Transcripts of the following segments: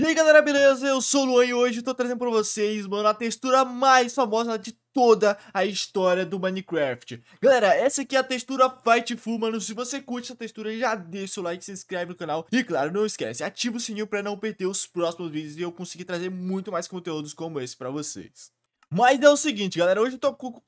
E aí galera, beleza? Eu sou o Luan e hoje estou trazendo para vocês, mano, a textura mais famosa de toda a história do Minecraft. Galera, essa aqui é a textura Fightful, mano. Se você curte essa textura, já deixa o like, se inscreve no canal. E claro, não esquece, ativa o sininho para não perder os próximos vídeos e eu conseguir trazer muito mais conteúdos como esse para vocês. Mas é o seguinte, galera, hoje eu tô com...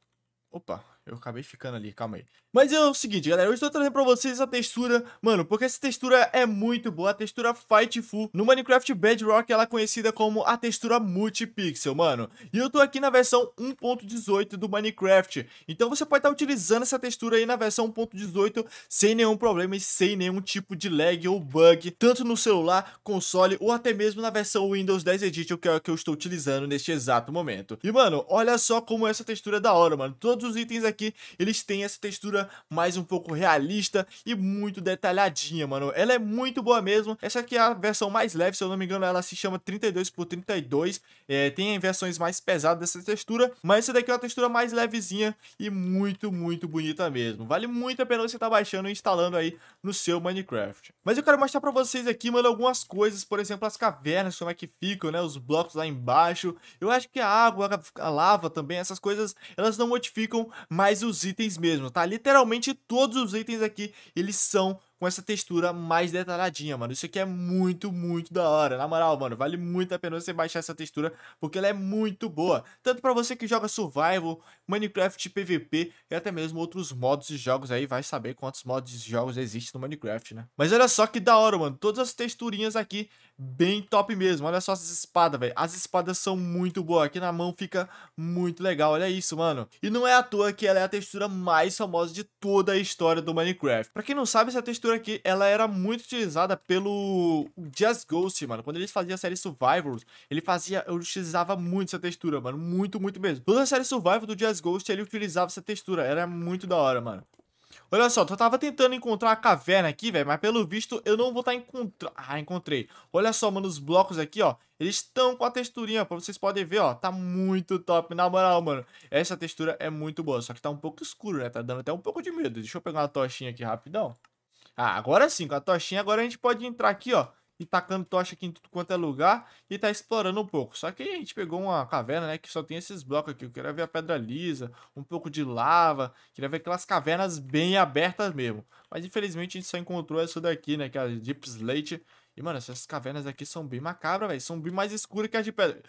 Opa, eu acabei ficando ali, calma aí. Mas é o seguinte, galera, eu estou trazendo pra vocês essa textura, mano, porque essa textura é muito boa, a textura Fightful. No Minecraft Bedrock, ela é conhecida como a textura multipixel, mano. E eu tô aqui na versão 1.18 do Minecraft, então você pode estar tá utilizando essa textura aí na versão 1.18 sem nenhum problema e sem nenhum tipo de lag ou bug, tanto no celular, console ou até mesmo na versão Windows 10 Edition, que é o que eu estou utilizando neste exato momento. E, mano, olha só como essa textura é da hora, mano. Todos os itens aqui aqui, eles têm essa textura mais um pouco realista e muito detalhadinha, mano. Ela é muito boa mesmo. Essa aqui é a versão mais leve, se eu não me engano, ela se chama 32 por 32. É, tem versões mais pesadas dessa textura, mas essa daqui é uma textura mais levezinha e muito, muito bonita mesmo. Vale muito a pena você estar tá baixando e instalando aí no seu Minecraft. Mas eu quero mostrar pra vocês aqui, mano, algumas coisas, por exemplo, as cavernas, como é que ficam, né, os blocos lá embaixo. Eu acho que a água, a lava também, essas coisas, elas não modificam mais os itens mesmo, tá? Literalmente todos os itens aqui, eles são com essa textura mais detalhadinha, mano. Isso aqui é muito, muito da hora. Na moral, mano, vale muito a pena você baixar essa textura, porque ela é muito boa. Tanto para você que joga Survival, Minecraft PVP e até mesmo outros modos de jogos aí, vai saber quantos modos de jogos existem no Minecraft, né? Mas olha só que da hora, mano. Todas as texturinhas aqui, bem top mesmo. Olha só essas espadas, velho. As espadas são muito boas. Aqui na mão fica muito legal. Olha isso, mano. E não é à toa que ela é a textura mais famosa de toda a história do Minecraft. Pra quem não sabe, essa textura estrutura aqui, ela era muito utilizada pelo Just Ghost, mano. Quando ele fazia a série Survivors, ele fazia, eu utilizava muito essa textura, mano. Muito, muito mesmo. Toda a série Survivor do Just Ghost, ele utilizava essa textura. Era muito da hora, mano. Olha só, eu tava tentando encontrar a caverna aqui, velho, mas pelo visto eu não vou estar tá encontrando... Ah, encontrei. Olha só, mano, os blocos aqui, ó, eles estão com a texturinha, pra vocês podem ver, ó, tá muito top, na moral, mano. Essa textura é muito boa, só que tá um pouco escuro, né, tá dando até um pouco de medo. Deixa eu pegar uma tochinha aqui rapidão. Ah, agora sim, com a tochinha, agora a gente pode entrar aqui, ó, e tacando tocha aqui em tudo quanto é lugar e tá explorando um pouco. Só que a gente pegou uma caverna, né, que só tem esses blocos aqui. Eu queria ver a pedra lisa, um pouco de lava, queria ver aquelas cavernas bem abertas mesmo. Mas infelizmente a gente só encontrou essa daqui, né, que é a Deep Slate. E, mano, essas cavernas aqui são bem macabras, velho. São bem mais escuras que as de pedra.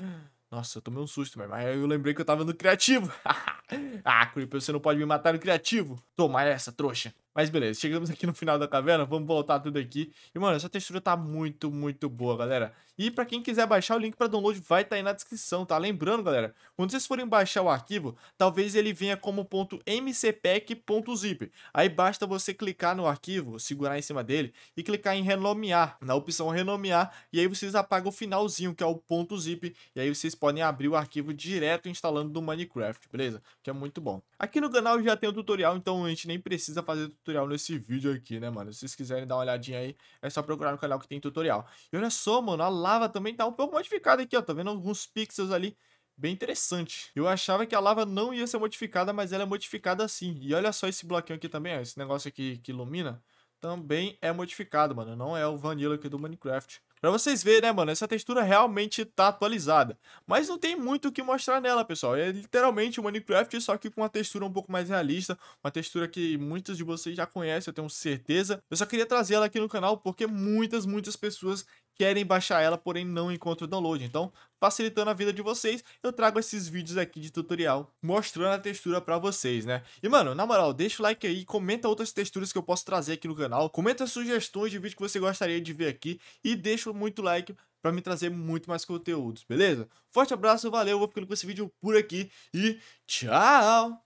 Nossa, eu tomei um susto, velho. Mas eu lembrei que eu tava no criativo. ah, Creeper, você não pode me matar no criativo. Toma essa, trouxa. Mas beleza, chegamos aqui no final da caverna, vamos voltar tudo aqui. E, mano, essa textura tá muito, muito boa, galera. E pra quem quiser baixar, o link pra download vai estar tá aí na descrição, tá? Lembrando, galera, quando vocês forem baixar o arquivo, talvez ele venha como .mcpack.zip. Aí basta você clicar no arquivo, segurar em cima dele e clicar em renomear, na opção renomear, e aí vocês apagam o finalzinho, que é o .zip, e aí vocês podem abrir o arquivo direto instalando do Minecraft, beleza? Que é muito bom. Aqui no canal já tem o tutorial, então a gente nem precisa fazer tutorial nesse vídeo aqui, né, mano? Se vocês quiserem dar uma olhadinha aí, é só procurar no canal que tem tutorial. E olha só, mano, a lava também tá um pouco modificada aqui, ó. Tá vendo alguns pixels ali bem interessante. Eu achava que a lava não ia ser modificada, mas ela é modificada sim. E olha só esse bloquinho aqui também, ó, esse negócio aqui que ilumina, também é modificado, mano. Não é o vanilla aqui do Minecraft. Pra vocês verem, né, mano, essa textura realmente tá atualizada. Mas não tem muito o que mostrar nela, pessoal. É literalmente o Minecraft, só que com uma textura um pouco mais realista. Uma textura que muitos de vocês já conhecem, eu tenho certeza. Eu só queria trazer ela aqui no canal, porque muitas, muitas pessoas querem baixar ela, porém não encontram o download. Então, facilitando a vida de vocês, eu trago esses vídeos aqui de tutorial mostrando a textura para vocês, né? E mano, na moral, deixa o like aí, comenta outras texturas que eu posso trazer aqui no canal, comenta sugestões de vídeo que você gostaria de ver aqui e deixa muito like para me trazer muito mais conteúdos, beleza? Forte abraço, valeu, vou ficando com esse vídeo por aqui e tchau!